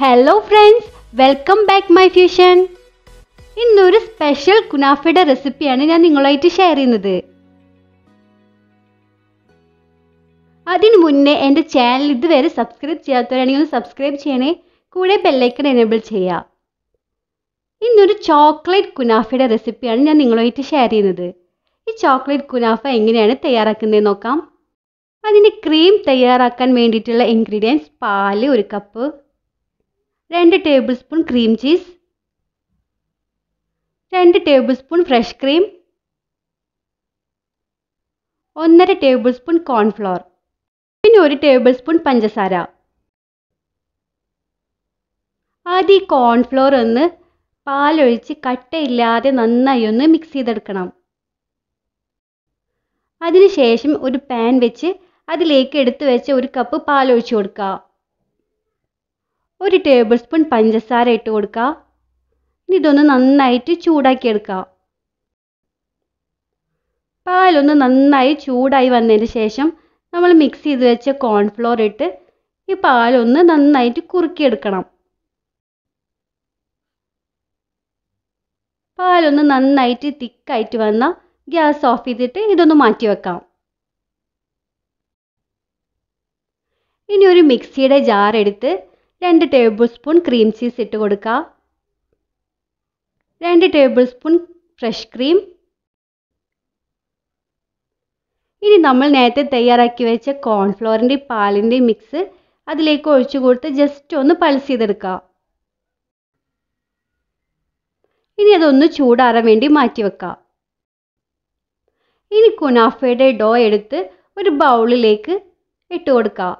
hello friends welcome back my fusion ഇന്നൊരു special കുനാഫയുടെ റെസിപ്പിയാണ് ഞാൻ നിങ്ങളായിട്ട് ഷെയർ ചെയ്യുന്നത് അതിനു മുന്നേ എൻ്റെ ചാനൽ ഇതുവരെ സബ്സ്ക്രൈബ് ചെയ്യാത്തവരാണെങ്കിൽ ഒന്ന് സബ്സ്ക്രൈബ് ചെയ്യണേ കൂടെ ബെല്ലൈക്കൺ എനേബിൾ ചെയ്യാം ഇന്നൊരു ചോക്ലേറ്റ് കുനാഫയുടെ റെസിപ്പിയാണ് ഞാൻ നിങ്ങളുമായിട്ട് ഷെയർ ചെയ്യുന്നത് ഈ ചോക്ലേറ്റ് കുനാഫ എങ്ങനെയാണ് തയ്യാറാക്കുന്നത് നോക്കാം അതിൻ്റെ ക്രീം തയ്യാറാക്കാൻ വേണ്ടിയിട്ടുള്ള ഇൻഗ്രീഡിയൻസ് പാല് ഒരു കപ്പ് രണ്ട് ടേബിൾ സ്പൂൺ ക്രീം ചീസ് രണ്ട് ടേബിൾ സ്പൂൺ ഫ്രഷ് ക്രീം ഒന്നര ടേബിൾ സ്പൂൺ കോൺഫ്ലോർ പിന്നെ ഒരു ടേബിൾ സ്പൂൺ പഞ്ചസാര ആദ്യം ഈ കോൺഫ്ലോർ ഒന്ന് പാലൊഴിച്ച് കട്ടയില്ലാതെ നന്നായി ഒന്ന് മിക്സ് ചെയ്തെടുക്കണം അതിനുശേഷം ഒരു പാൻ വെച്ച് അതിലേക്ക് എടുത്തു വെച്ച് ഒരു കപ്പ് പാലൊഴിച്ചു കൊടുക്കുക ഒരു ടേബിൾ സ്പൂൺ പഞ്ചസാര ഇട്ട് കൊടുക്കുക ഇനി ഇതൊന്ന് നന്നായിട്ട് ചൂടാക്കിയെടുക്കുക പാലൊന്ന് നന്നായി ചൂടായി വന്നതിന് ശേഷം നമ്മൾ മിക്സ് ചെയ്ത് വെച്ച കോൺഫ്ലോർ ഇട്ട് ഈ പാലൊന്ന് നന്നായിട്ട് കുറുക്കിയെടുക്കണം പാലൊന്ന് നന്നായിട്ട് തിക്കായിട്ട് വന്ന ഗ്യാസ് ഓഫ് ചെയ്തിട്ട് ഇതൊന്ന് മാറ്റി വെക്കാം ഇനി ഒരു മിക്സിയുടെ ജാർ എടുത്ത് രണ്ട് ടേബിൾ സ്പൂൺ ക്രീം ചീസ് ഇട്ട് കൊടുക്കുക രണ്ട് ടേബിൾ സ്പൂൺ ഫ്രഷ് ക്രീം ഇനി നമ്മൾ നേരത്തെ തയ്യാറാക്കി വെച്ച കോൺഫ്ലോറിൻ്റെയും പാലിൻ്റെയും മിക്സ് അതിലേക്ക് ഒഴിച്ചു കൊടുത്ത് ജസ്റ്റ് ഒന്ന് പൾസ് ചെയ്തെടുക്കുക ഇനി അതൊന്ന് ചൂടാറാൻ വേണ്ടി മാറ്റി വെക്കുക ഇനി കുനാഫയുടെ ഡോ എടുത്ത് ഒരു ബൗളിലേക്ക് ഇട്ട് കൊടുക്കുക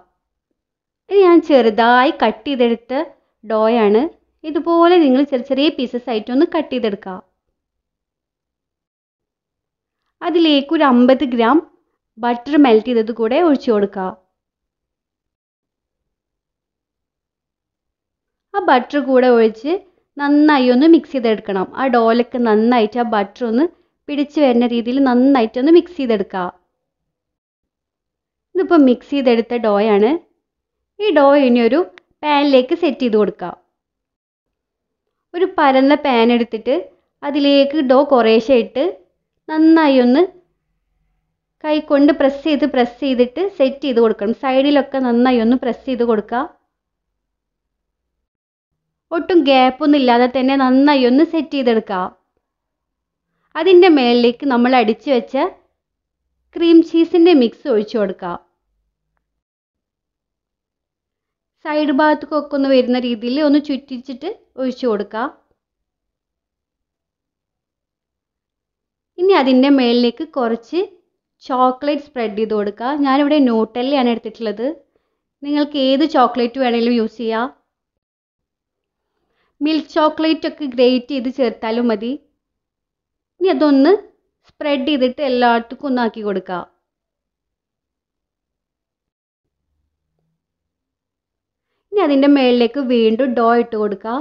ഇത് ഞാൻ ചെറുതായി കട്ട് ചെയ്തെടുത്ത ഡോയാണ് ഇതുപോലെ നിങ്ങൾ ചെറിയ ചെറിയ പീസസ് ആയിട്ട് ഒന്ന് കട്ട് ചെയ്തെടുക്കുക അതിലേക്ക് ഒരു അമ്പത് ഗ്രാം ബട്ടർ മെൽറ്റ് ചെയ്തത് കൂടെ ഒഴിച്ചു കൊടുക്കുക ആ ബട്ടർ കൂടെ ഒഴിച്ച് നന്നായി ഒന്ന് മിക്സ് ചെയ്തെടുക്കണം ആ ഡോലൊക്കെ നന്നായിട്ട് ആ ബട്ടർ ഒന്ന് പിടിച്ചു വരുന്ന രീതിയിൽ നന്നായിട്ട് ഒന്ന് മിക്സ് ചെയ്തെടുക്കുക ഇതിപ്പോൾ മിക്സ് ചെയ്തെടുത്ത ഡോയാണ് ഈ ഡോ ഇനി ഒരു പാനിലേക്ക് സെറ്റ് ചെയ്ത് കൊടുക്കുക ഒരു പരന്ന പാൻ എടുത്തിട്ട് അതിലേക്ക് ഡോ കുറേശ്ശെ ഇട്ട് നന്നായി ഒന്ന് കൈക്കൊണ്ട് പ്രസ് ചെയ്ത് പ്രസ് ചെയ്തിട്ട് സെറ്റ് ചെയ്ത് കൊടുക്കണം സൈഡിലൊക്കെ നന്നായി ഒന്ന് പ്രസ് ചെയ്ത് കൊടുക്കുക ഒട്ടും ഗ്യാപ്പൊന്നും ഇല്ലാതെ തന്നെ നന്നായി ഒന്ന് സെറ്റ് ചെയ്തെടുക്കുക അതിൻ്റെ മേളിലേക്ക് നമ്മൾ അടിച്ചു വെച്ച ക്രീം ചീസിൻ്റെ മിക്സ് ഒഴിച്ചു കൊടുക്കുക സൈഡ് ഭാഗത്തേക്കൊക്കെ ഒന്ന് വരുന്ന രീതിയിൽ ഒന്ന് ചുറ്റിച്ചിട്ട് ഒഴിച്ചു കൊടുക്കുക ഇനി അതിൻ്റെ മേളിലേക്ക് കുറച്ച് ചോക്ലേറ്റ് സ്പ്രെഡ് ചെയ്ത് കൊടുക്കുക ഞാനിവിടെ ന്യൂട്ടലിയാണ് എടുത്തിട്ടുള്ളത് നിങ്ങൾക്ക് ഏത് ചോക്ലേറ്റ് വേണമെങ്കിലും യൂസ് ചെയ്യാം മിൽക്ക് ചോക്ലേറ്റ് ഒക്കെ ഗ്രേറ്റ് ചെയ്ത് ചേർത്താലും മതി ഇനി അതൊന്ന് സ്പ്രെഡ് ചെയ്തിട്ട് എല്ലായിടത്തേക്കും ഒന്നാക്കി കൊടുക്കുക ഇനി അതിൻ്റെ മുകളിലേക്ക് വീണ്ടും ഡോ ഇട്ട് കൊടുക്കുക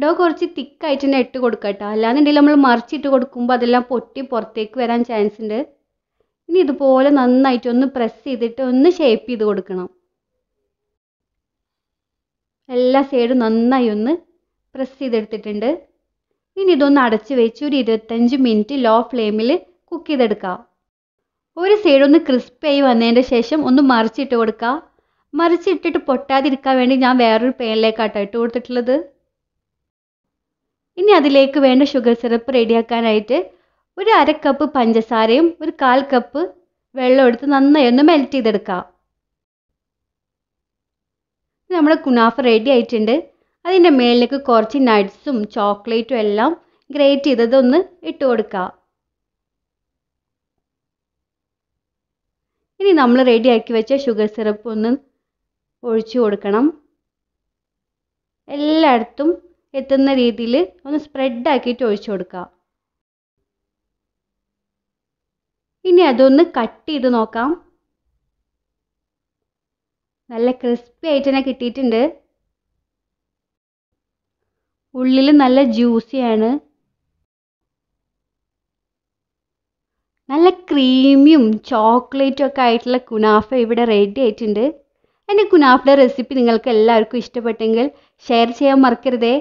ഡോ കുറച്ച് തിക്കായിട്ട് തന്നെ ഇട്ട് കൊടുക്കുക കേട്ടോ അല്ലാന്നുണ്ടെങ്കിൽ നമ്മൾ മറിച്ചിട്ട് കൊടുക്കുമ്പോൾ അതെല്ലാം പൊട്ടി പുറത്തേക്ക് വരാൻ ചാൻസ് ഉണ്ട് ഇനി ഇതുപോലെ നന്നായിട്ട് ഒന്ന് പ്രസ് ചെയ്തിട്ട് ഒന്ന് ഷേപ്പ് ചെയ്ത് കൊടുക്കണം എല്ലാ സൈഡും നന്നായി ഒന്ന് പ്രസ് ചെയ്തെടുത്തിട്ടുണ്ട് ഇനി ഇതൊന്ന് അടച്ച് വെച്ച് ഒരു ഇരുപത്തഞ്ച് മിനിറ്റ് ലോ ഫ്ലെയിമിൽ കുക്ക് ചെയ്തെടുക്കാം ഒരു സൈഡ് ഒന്ന് ആയി വന്നതിൻ്റെ ശേഷം ഒന്ന് മറിച്ചിട്ട് കൊടുക്കുക മറിച്ചിട്ടിട്ട് പൊട്ടാതിരിക്കാൻ വേണ്ടി ഞാൻ വേറൊരു പേനിലേക്കാട്ടോ ഇട്ട് കൊടുത്തിട്ടുള്ളത് ഇനി അതിലേക്ക് വേണ്ട ഷുഗർ സിറപ്പ് റെഡിയാക്കാനായിട്ട് ഒരു അര കപ്പ് പഞ്ചസാരയും ഒരു കാൽ കപ്പ് വെള്ളം എടുത്ത് നന്നായി ഒന്ന് മെൽറ്റ് ചെയ്തെടുക്കാം നമ്മുടെ കുനാഫ് റെഡി ആയിട്ടുണ്ട് അതിൻ്റെ മേളിലേക്ക് കുറച്ച് നട്ട്സും ചോക്ലേറ്റും എല്ലാം ഗ്രേറ്റ് ചെയ്തതൊന്ന് ഇട്ട് കൊടുക്കാം ഇനി നമ്മൾ റെഡിയാക്കി വെച്ച ഷുഗർ സിറപ്പ് ഒന്ന് ഒഴിച്ചു കൊടുക്കണം എല്ലായിടത്തും എത്തുന്ന രീതിയിൽ ഒന്ന് സ്പ്രെഡ് ആക്കിയിട്ട് ഒഴിച്ചു കൊടുക്കുക ഇനി അതൊന്ന് കട്ട് ചെയ്ത് നോക്കാം നല്ല ക്രിസ്പി ആയിട്ട് തന്നെ കിട്ടിയിട്ടുണ്ട് ഉള്ളിൽ നല്ല ജ്യൂസിയാണ് നല്ല ക്രീമിയും ചോക്ലേറ്റും ഒക്കെ ആയിട്ടുള്ള കുനാഫ ഇവിടെ റെഡി ആയിട്ടുണ്ട് എൻ്റെ കുനാഫയുടെ റെസിപ്പി നിങ്ങൾക്ക് എല്ലാവർക്കും ഇഷ്ടപ്പെട്ടെങ്കിൽ ഷെയർ ചെയ്യാൻ മറക്കരുതേ